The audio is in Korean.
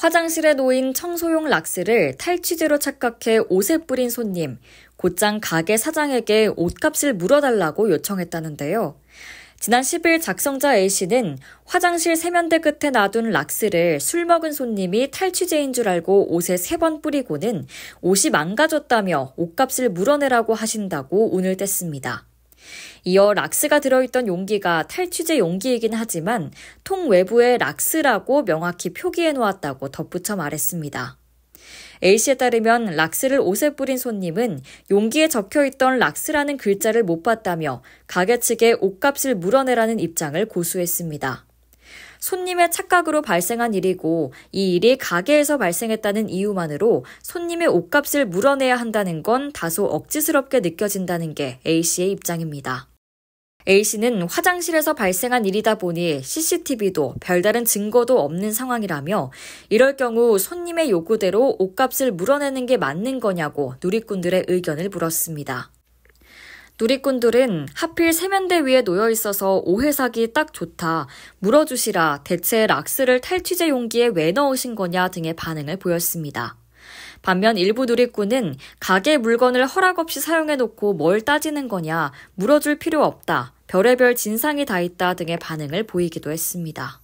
화장실에 놓인 청소용 락스를 탈취제로 착각해 옷에 뿌린 손님, 곧장 가게 사장에게 옷값을 물어달라고 요청했다는데요. 지난 10일 작성자 A씨는 화장실 세면대 끝에 놔둔 락스를 술 먹은 손님이 탈취제인 줄 알고 옷에 세 번 뿌리고는 옷이 망가졌다며 옷값을 물어내라고 하신다고 운을 뗐습니다. 이어 락스가 들어있던 용기가 탈취제 용기이긴 하지만 통 외부에 락스라고 명확히 표기해 놓았다고 덧붙여 말했습니다. A씨에 따르면 락스를 옷에 뿌린 손님은 용기에 적혀 있던 락스라는 글자를 못 봤다며 가게 측에 옷값을 물어내라는 입장을 고수했습니다. 손님의 착각으로 발생한 일이고 이 일이 가게에서 발생했다는 이유만으로 손님의 옷값을 물어내야 한다는 건 다소 억지스럽게 느껴진다는 게 A씨의 입장입니다. A씨는 화장실에서 발생한 일이다 보니 CCTV도 별다른 증거도 없는 상황이라며 이럴 경우 손님의 요구대로 옷값을 물어내는 게 맞는 거냐고 누리꾼들의 의견을 물었습니다. 누리꾼들은 하필 세면대 위에 놓여 있어서 오해 사기 딱 좋다. 물어주시라. 대체 락스를 탈취제 용기에 왜 넣으신 거냐 등의 반응을 보였습니다. 반면 일부 누리꾼은 가게 물건을 허락 없이 사용해 놓고 뭘 따지는 거냐, 물어줄 필요 없다, 별의별 진상이 다 있다 등의 반응을 보이기도 했습니다.